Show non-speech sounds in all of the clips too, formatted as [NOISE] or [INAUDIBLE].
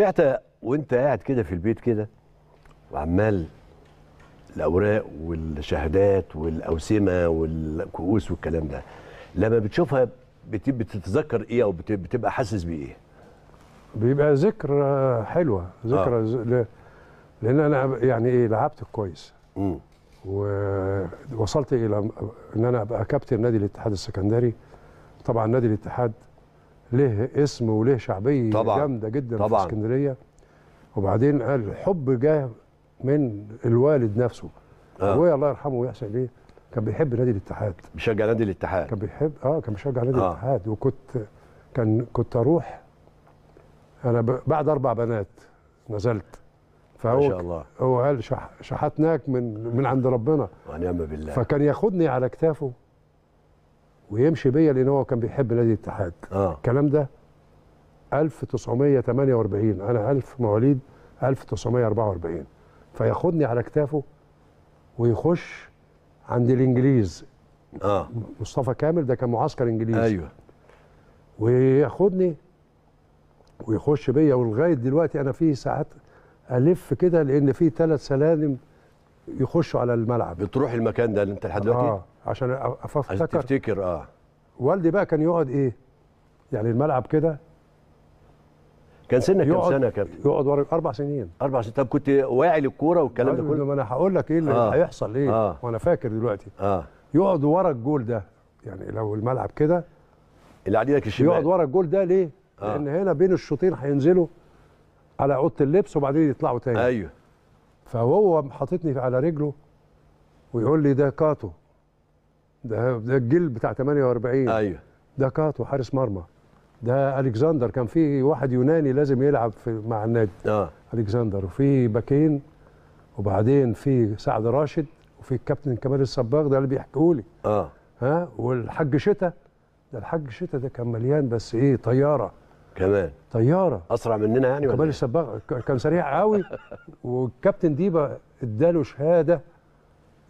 سمعت وانت قاعد كده في البيت كده وعمال الاوراق والشهادات والاوسمه والكؤوس والكلام ده لما بتشوفها بتتذكر ايه او بتبقى حاسس بايه؟ بيبقى ذكرى حلوه ذكرى آه. ل... لان انا يعني ايه لعبت كويس امم ووصلت الى ان انا ابقى كابتن نادي الاتحاد السكندري طبعا نادي الاتحاد ليه اسم وليه شعبيه طبعا جامده جدا طبعا في اسكندريه وبعدين الحب جه من الوالد نفسه آه. ابويا الله يرحمه ويحسن اليه كان بيحب نادي الاتحاد بيشجع نادي الاتحاد كان بيحب اه كان بيشجع نادي آه. الاتحاد وكنت كان كنت اروح انا بعد اربع بنات نزلت فهو ما شاء الله هو قال شح... شحتناك من من عند ربنا ونعم بالله فكان ياخدني على كتافه ويمشي بيا لان هو كان بيحب نادي الاتحاد آه. الكلام ده 1948 انا 1000 مواليد 1944 فياخدني على كتافه ويخش عند الانجليز اه مصطفى كامل ده كان معسكر انجليزي ايوه وياخدني ويخش بيا ولغايه دلوقتي انا في ساعات الف كده لان في ثلاث سلالم يخشوا على الملعب بتروح المكان ده اللي انت لحد دلوقتي؟ اه عشان افتكر عشان تفتكر اه والدي بقى كان يقعد ايه يعني الملعب كده كان سنك كام سنه يا كابتن؟ يقعد ورا اربع سنين اربع سنين طب كنت واعي للكوره والكلام ده كله؟ ما انا هقول لك ايه اللي آه. هيحصل ايه آه. وانا فاكر دلوقتي اه يقعد ورا الجول ده يعني لو الملعب كده اللي على الشمال يقعد ورا الجول ده ليه؟ آه. لان هنا بين الشوطين هينزلوا على اوضه اللبس وبعدين يطلعوا تاني ايوه فهو حاططني على رجله ويقول لي ده كاتو ده ده الجيل بتاع 48 ايوه ده كاتو حارس مرمى ده الكسندر كان في واحد يوناني لازم يلعب في مع النادي اه الكسندر وفي باكين وبعدين في سعد راشد وفي الكابتن كمال الصباغ ده اللي بيحكوا لي اه ها والحاج شتا ده الحاج شتا ده كان مليان بس ايه طياره كمان طياره اسرع مننا يعني كمال إيه؟ الصباغ كان سريع قوي [LAUGHS] والكابتن ديبا اداله شهاده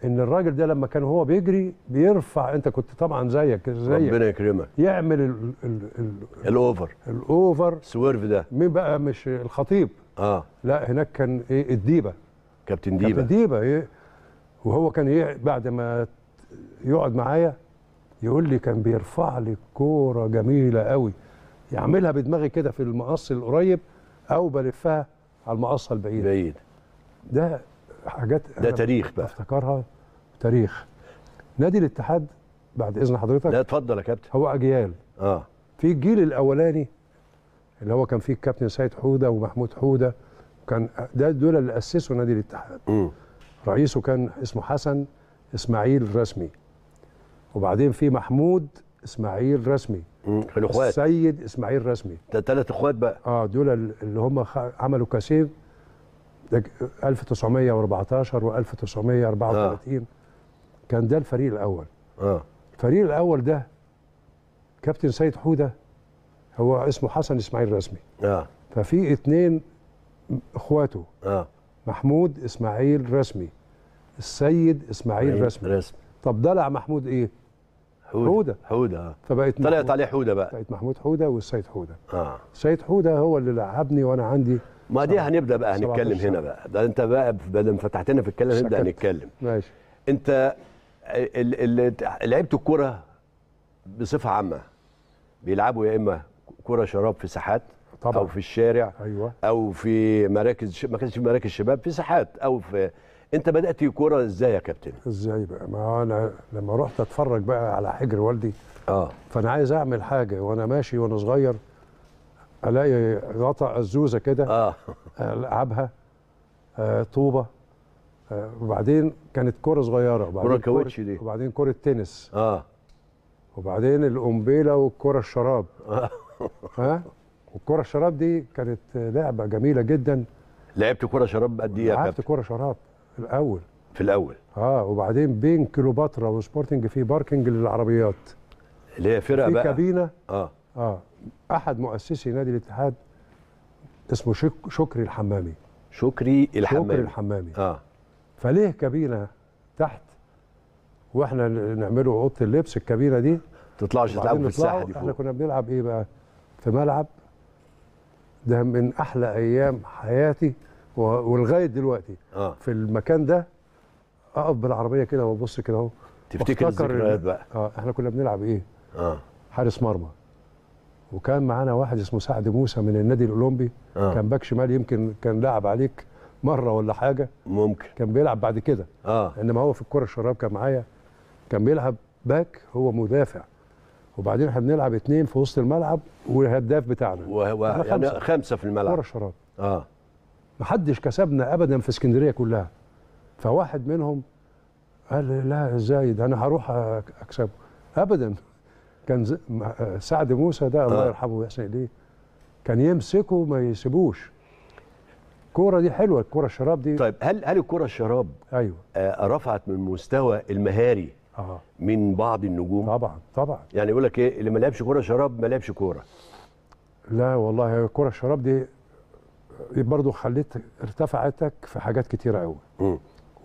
ان الراجل ده لما كان هو بيجري بيرفع انت كنت طبعا زيك زي ربنا يكرمك يعمل الـ الـ الـ الاوفر الاوفر السويرف ده مين بقى مش الخطيب اه لا هناك كان ايه الديبه كابتن ديبه كابتن ديبه ايه وهو كان ايه بعد ما يقعد معايا يقول لي كان بيرفع لي كوره جميله قوي يعملها بدماغي كده في المقص القريب او بلفها على المقص البعيد بعيد ده حاجات ده تاريخ بقى افتكرها تاريخ نادي الاتحاد بعد اذن حضرتك لا اتفضل يا كابتن هو اجيال اه في الجيل الاولاني اللي هو كان فيه الكابتن سيد حوده ومحمود حوده كان ده دول اللي اسسوا نادي الاتحاد م. رئيسه كان اسمه حسن اسماعيل رسمي وبعدين في محمود اسماعيل رسمي الاخوات السيد اسماعيل رسمي ده ثلاث اخوات بقى اه دول اللي هم عملوا كاسيه 1914 و1934 آه. كان ده الفريق الاول اه الفريق الاول ده كابتن سيد حوده هو اسمه حسن اسماعيل رسمي اه ففي اثنين اخواته اه محمود اسماعيل رسمي السيد اسماعيل رسمي رسمي طب دلع محمود ايه حوده حوده, حودة. آه. فبقت طلعت عليه حوده بقى بقت محمود حوده والسيد حوده اه السيد حوده هو اللي لعبني وانا عندي ما دي هنبدا بقى هنتكلم هنا بقى ده انت بقى بدل ما فتحتنا في الكلام نبدا هنتكلم ماشي انت لعيبه الكوره بصفه عامه بيلعبوا يا اما كره شراب في ساحات او في الشارع أيوة. او في مراكز ما كانش في مراكز شباب في ساحات او في انت بدات كوره ازاي يا كابتن ازاي بقى ما انا لما رحت اتفرج بقى على حجر والدي اه فانا عايز اعمل حاجه وانا ماشي وانا صغير الاقي غطا الزوزه كده اه العبها آه طوبه آه وبعدين كانت كره صغيره وبعدين كره كوتش دي وبعدين كره تنس اه وبعدين القنبله والكره الشراب اه ها والكره الشراب دي كانت لعبه جميله جدا لعبت كره شراب قد ايه يا كابتن؟ لعبت كره شراب الاول في الاول اه وبعدين بين كليوباترا وسبورتنج في باركنج للعربيات اللي هي فرقه بقى في كابينه اه اه احد مؤسسي نادي الاتحاد اسمه شك شكري الحمامي شكري الحمامي شكري الحمامي اه فليه كابينه تحت واحنا نعمله اوضه اللبس الكابينه دي تطلعش تلعب في الساحه دي فوق احنا كنا بنلعب ايه بقى في ملعب ده من احلى ايام حياتي ولغايه دلوقتي آه. في المكان ده اقف بالعربيه كده وابص كده اهو تفتكر الذكريات بقى اه احنا كنا بنلعب ايه اه حارس مرمى وكان معانا واحد اسمه سعد موسى من النادي الاولمبي آه. كان باك شمال يمكن كان لعب عليك مره ولا حاجه ممكن كان بيلعب بعد كده اه انما هو في الكره الشراب كان معايا كان بيلعب باك هو مدافع وبعدين احنا بنلعب اثنين في وسط الملعب والهداف بتاعنا و... يعني خمسة. خمسه في الملعب كره شراب اه محدش كسبنا ابدا في اسكندريه كلها فواحد منهم قال لا ازاي ده انا هروح اكسبه ابدا كان آه، سعد موسى ده الله آه. يرحمه ويحسن اليه كان يمسكه ما يسيبوش الكوره دي حلوه الكوره الشراب دي طيب هل هل الكوره الشراب ايوه آه رفعت من مستوى المهاري آه. من بعض النجوم طبعا طبعا يعني يقول لك ايه اللي ما لعبش كوره شراب ما لعبش كوره لا والله الكوره الشراب دي آه، برضه خليت ارتفعتك في حاجات كتير قوي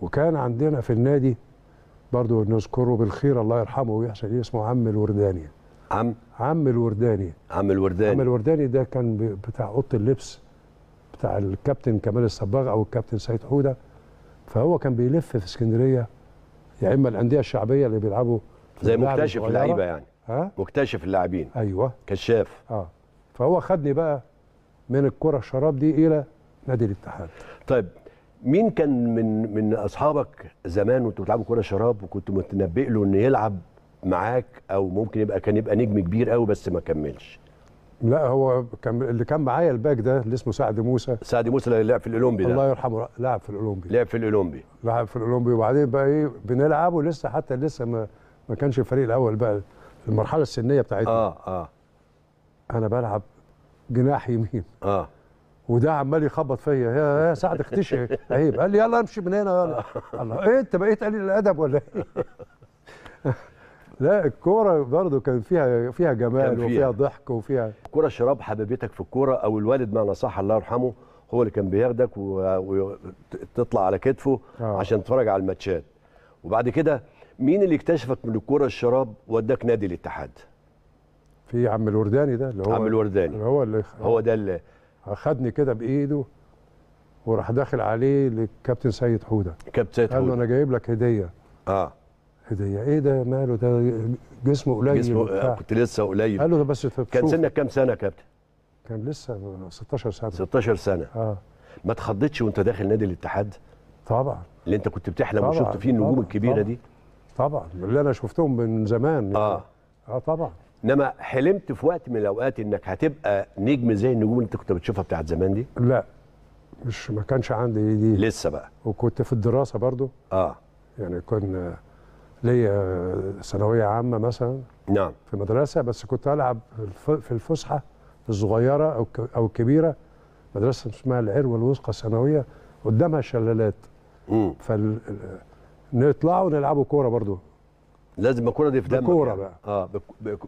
وكان عندنا في النادي برضه نذكره بالخير الله يرحمه ويحسن اليه اسمه عم الورداني عم عم الورداني عم الورداني عم الورداني ده كان بتاع اوضه اللبس بتاع الكابتن كمال الصباغ او الكابتن سيد حوده فهو كان بيلف في اسكندريه يا اما الانديه الشعبيه اللي بيلعبوا زي مكتشف اللعيبه يعني ها مكتشف اللاعبين ايوه كشاف اه فهو خدني بقى من الكره الشراب دي الى نادي الاتحاد طيب مين كان من من اصحابك زمان وانتوا بتلعبوا كره شراب وكنت متنبئ له انه يلعب معاك او ممكن يبقى كان يبقى نجم كبير قوي بس ما كملش لا هو كان اللي كان معايا الباك ده اللي اسمه سعد موسى سعد موسى اللي لعب في الاولمبي ده الله يرحمه لعب في الاولمبي لعب في الاولمبي لعب في الاولمبي وبعدين بقى ايه بنلعب ولسه حتى لسه ما ما كانش الفريق الاول بقى المرحله السنيه بتاعتنا اه اه انا بلعب جناح يمين اه وده عمال يخبط فيا يا يا سعد اختشي [LAUGHS] عيب قال لي يلا امشي من هنا يلا [LAUGHS] الله ايه انت بقيت قليل الادب ولا ايه لا الكوره برضه كان فيها فيها جمال فيها. وفيها ضحك وفيها كوره الشراب حبيبتك في الكوره او الوالد ما نصح الله يرحمه هو اللي كان بياخدك وتطلع على كتفه آه. عشان تتفرج على الماتشات وبعد كده مين اللي اكتشفك من الكوره الشراب وداك نادي الاتحاد في عم الورداني ده اللي هو عم الورداني اللي هو اللي هو ده اللي اخدني كده بايده وراح داخل عليه للكابتن سيد حوده كابتن سيد حوده قال له انا جايب لك هديه اه هديه ايه ده ماله ده جسمه قليل جسمه آه، كنت لسه قليل قال له ده بس كان سنك كام سنه يا كابتن؟ كان لسه 16 سنه 16 سنه اه ما اتخضتش وانت داخل نادي الاتحاد؟ طبعا اللي انت كنت بتحلم طبعًا. وشفت فيه النجوم الكبيره طبعًا دي طبعا اللي انا شفتهم من زمان اه اه طبعا انما حلمت في وقت من الاوقات انك هتبقى نجم زي النجوم اللي انت كنت بتشوفها بتاعت زمان دي؟ لا مش ما كانش عندي دي لسه بقى وكنت في الدراسه برضو اه يعني كنا ليا ثانويه عامه مثلا نعم في مدرسه بس كنت العب في الفسحه الصغيره او او الكبيره مدرسه اسمها العروه الوثقى الثانويه قدامها شلالات امم فال نطلعوا نلعبوا كوره برضو لازم الكوره دي في دمك كوره يعني. بقى اه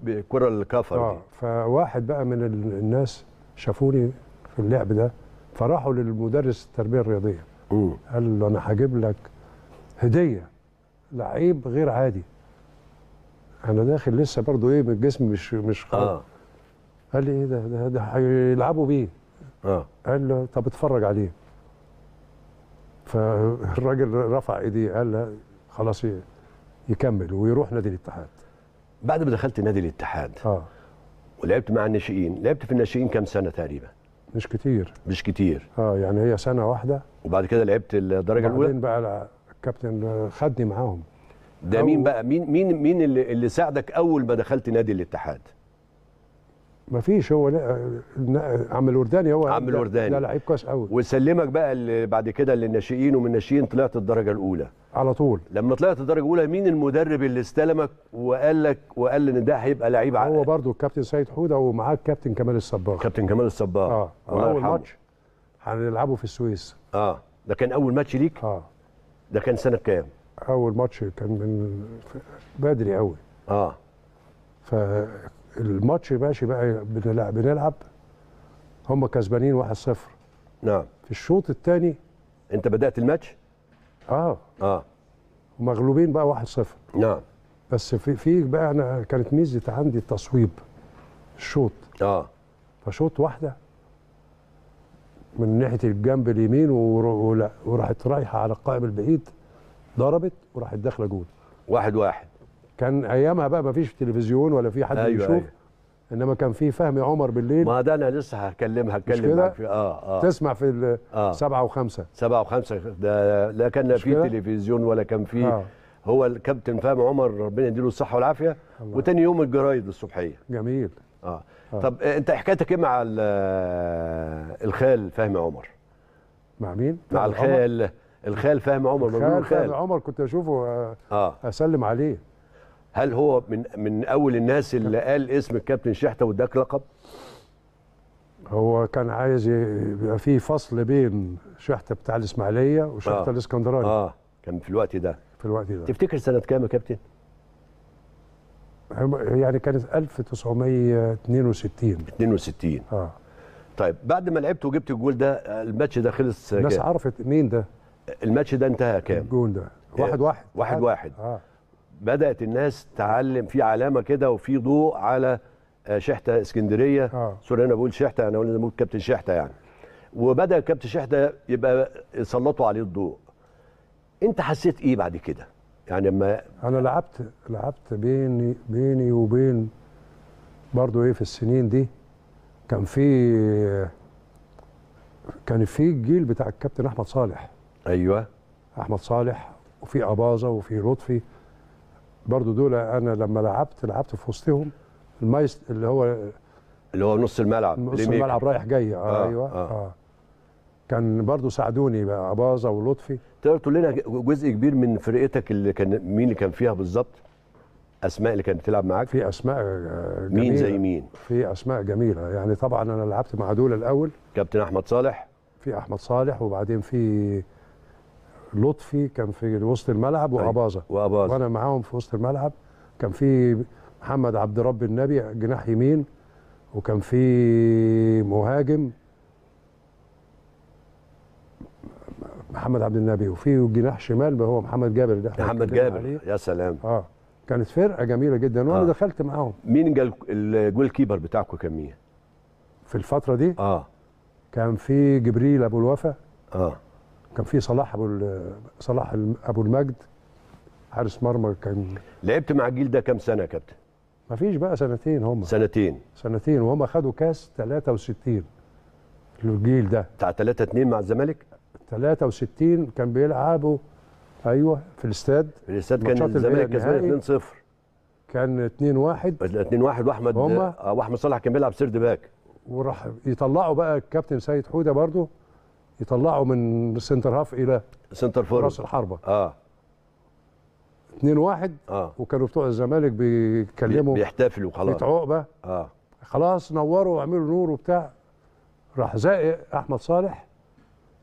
بالكوره الكفر آه. دي فواحد بقى من الناس شافوني في اللعب ده فراحوا للمدرس التربيه الرياضيه امم قال له انا هجيب لك هديه لعيب غير عادي انا داخل لسه برضه ايه من الجسم مش مش قوي آه. قال لي ايه ده ده, ده هيلعبوا بيه اه قال له طب اتفرج عليه فالراجل رفع ايديه قال له خلاص يكمل ويروح نادي الاتحاد بعد ما دخلت نادي الاتحاد اه ولعبت مع الناشئين لعبت في الناشئين كام سنه تقريبا مش كتير مش كتير اه يعني هي سنه واحده وبعد كده لعبت الدرجه الاولى بعدين بقى كابتن آه، خدني معاهم ده مين بقى مين مين مين اللي, اللي ساعدك اول ما دخلت نادي الاتحاد ما فيش هو عم الورداني هو عم الورداني لا لعيب كويس قوي وسلمك بقى اللي بعد كده للناشئين ومن الناشئين طلعت الدرجه الاولى على طول لما طلعت الدرجه الاولى مين المدرب اللي استلمك وقال لك وقال ان ده هيبقى لعيب عقل هو برضو الكابتن سيد حوده ومعاه الكابتن كمال الصباغ كابتن كمال الصباغ اه اول ماتش هنلعبه في السويس اه ده كان اول ماتش ليك اه ده كان سنه كام؟ اول ماتش كان من بدري قوي اه فالماتش ماشي بقى بنلعب بنلعب هم كسبانين 1-0 نعم في الشوط الثاني انت بدات الماتش؟ اه اه ومغلوبين بقى 1-0 نعم بس في في بقى انا كانت ميزه عندي التصويب الشوط اه فشوط واحده من ناحيه الجنب اليمين وراحت رايحه على القائم البعيد ضربت وراحت داخله جول واحد واحد كان ايامها بقى ما فيش تلفزيون ولا في حد أيوة بيشوف أيوة. انما كان في فهمي عمر بالليل ما ده انا لسه هكلمها هتكلم معاك في اه اه تسمع في آه سبعة وخمسة سبعة وخمسة ده لا كان في تلفزيون ولا كان في آه. هو الكابتن فهمي عمر ربنا يديله الصحة والعافية وتاني يوم الجرايد الصبحية جميل آه. اه طب آه، انت حكايتك ايه مع آه، الخال فهمي عمر مع مين مع الخال عمر. الخال فهمي عمر الخال فهمي الخال. عمر كنت اشوفه آه. اسلم عليه هل هو من من اول الناس اللي قال اسم الكابتن شحته واداك لقب هو كان عايز يبقى في فصل بين شحته بتاع الاسماعيليه وشحته آه. الاسكندراني اه كان في الوقت ده في الوقت ده تفتكر سنه كام يا كابتن يعني كانت 1962 62 اه طيب بعد ما لعبت وجبت الجول ده الماتش ده خلص الناس كام؟ عرفت مين ده الماتش ده انتهى كام الجول ده واحد واحد واحد واحد آه. بدات الناس تعلم في علامه كده وفي ضوء على آه، شحته اسكندريه آه. سوري انا بقول شحته انا بقول كابتن شحته يعني وبدا كابتن شحته يبقى يسلطوا عليه الضوء انت حسيت ايه بعد كده يعني ما انا لعبت لعبت بيني بيني وبين برضو ايه في السنين دي كان في كان في الجيل بتاع الكابتن احمد صالح ايوه احمد صالح وفي اباظه وفي لطفي برضو دول انا لما لعبت لعبت في وسطهم المايست اللي هو اللي هو نص الملعب نص الملعب رايح جاي آه, آه ايوه آه. آه. كان برضو ساعدوني بقى اباظه ولطفي تقدر تقول لنا جزء كبير من فرقتك اللي كان مين اللي كان فيها بالظبط؟ اسماء اللي كانت بتلعب معاك؟ في اسماء آه، جميله مين زي مين؟ في اسماء جميله يعني طبعا انا لعبت مع دول الاول كابتن احمد صالح في احمد صالح وبعدين في لطفي كان في وسط الملعب أيوة. واباظه واباظه وانا معاهم في وسط الملعب كان في محمد عبد رب النبي جناح يمين وكان في مهاجم محمد عبد النبي وفي جناح شمال هو محمد جابر ده محمد جابر عليه. يا سلام اه كانت فرقه جميله جدا وانا آه. دخلت معاهم مين جال الجول كيبر بتاعكم كان مين في الفتره دي اه كان في جبريل ابو الوفا اه كان في صلاح ابو صلاح ابو المجد حارس مرمى كان لعبت مع الجيل ده كام سنه يا كابتن ما فيش بقى سنتين هم سنتين سنتين وهم خدوا كاس 63 الجيل ده بتاع 3 2 مع الزمالك 63 كان بيلعبوا ايوه في الاستاد في الاستاد كان الزمالك كسبان 2-0 كان 2-1 2-1 واحمد هما آه، واحمد صالح كان بيلعب سيرد باك وراح يطلعوا بقى الكابتن سيد حوده برضه يطلعوا من سنتر هاف الى سنتر فور راس الحربه اه 2 1 آه. وكانوا بتوع الزمالك بيتكلموا بيحتفلوا خلاص بيتعقبه اه خلاص نوروا وعملوا نور وبتاع راح زائق احمد صالح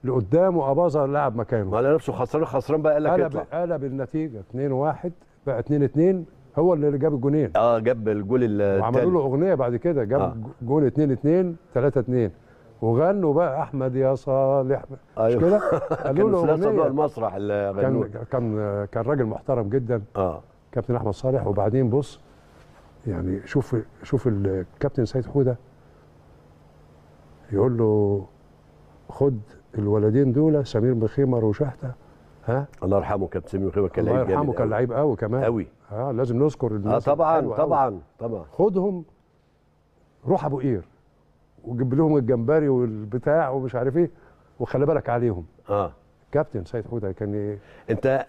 لقدام واباظه لعب مكانه على نفسه خسران خسران بقى قال لك قلب قلب النتيجه 2-1 بقى 2-2 هو اللي جاب الجونين اه جاب الجول الثاني وعملوا له اغنيه بعد كده جاب آه. جول 2 2 3 2 وغنوا بقى احمد يا صالح أيوة. مش كده [LAUGHS] قالوا له اغنيه المسرح اللي كان كان كان راجل محترم جدا اه كابتن احمد صالح وبعدين بص يعني شوف شوف الكابتن سيد حوده يقول له خد الولدين دول سمير بخيمر وشحته ها الله يرحمه كابتن سمير بخيمر كان لعيب الله يرحمه كان لعيب قوي كمان قوي اه لازم نذكر الناس اه طبعا طبعا أوي. طبعا خدهم روح ابو قير وجيب لهم الجمبري والبتاع ومش عارف ايه وخلي بالك عليهم اه كابتن سيد حوده كان ايه انت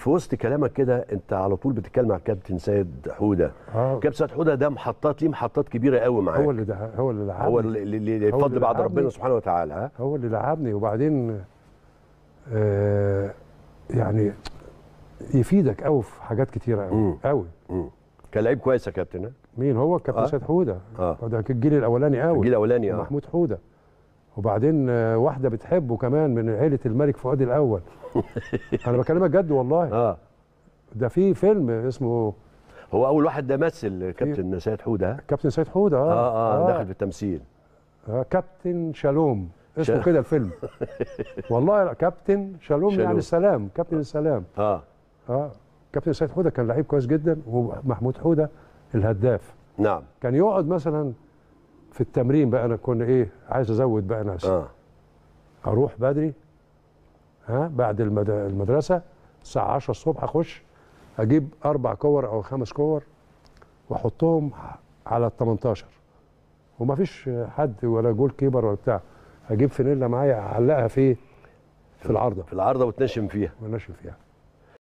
في وسط كلامك كده انت على طول بتتكلم على الكابتن سيد حوده آه. كابتن سيد حوده ده محطات ليه محطات كبيره قوي معاك هو اللي ده هو اللي لعبني هو اللي بفضل بعد ربنا سبحانه وتعالى هو اللي لعبني وبعدين آه يعني يفيدك قوي في حاجات كتيره قوي قوي كان لعيب كويس يا كابتن مين هو الكابتن آه؟ سيد حوده آه. ده الجيل الاولاني قوي الجيل الاولاني اه محمود حوده وبعدين آه، واحده بتحبه كمان من عيله الملك فؤاد الاول [LAUGHS] انا بكلمك جد والله اه ده في فيلم اسمه هو اول واحد ده مثل كابتن سيد حوده كابتن سيد حوده آه, اه اه, آه. دخل في التمثيل آه كابتن شالوم اسمه كده الفيلم [LAUGHS] والله كابتن شالوم, يعني شالوم يعني السلام كابتن آه. السلام اه اه كابتن سيد حوده كان لعيب كويس جدا ومحمود حوده الهداف نعم كان يقعد مثلا في التمرين بقى انا كنا ايه عايز ازود بقى ناس آه. اروح بدري ها بعد المدرسه الساعه 10 الصبح اخش اجيب اربع كور او خمس كور واحطهم على ال 18 وما فيش حد ولا جول كيبر ولا بتاع اجيب فانيلا معايا اعلقها في في العارضه في العارضه وتنشم فيها ونشم فيها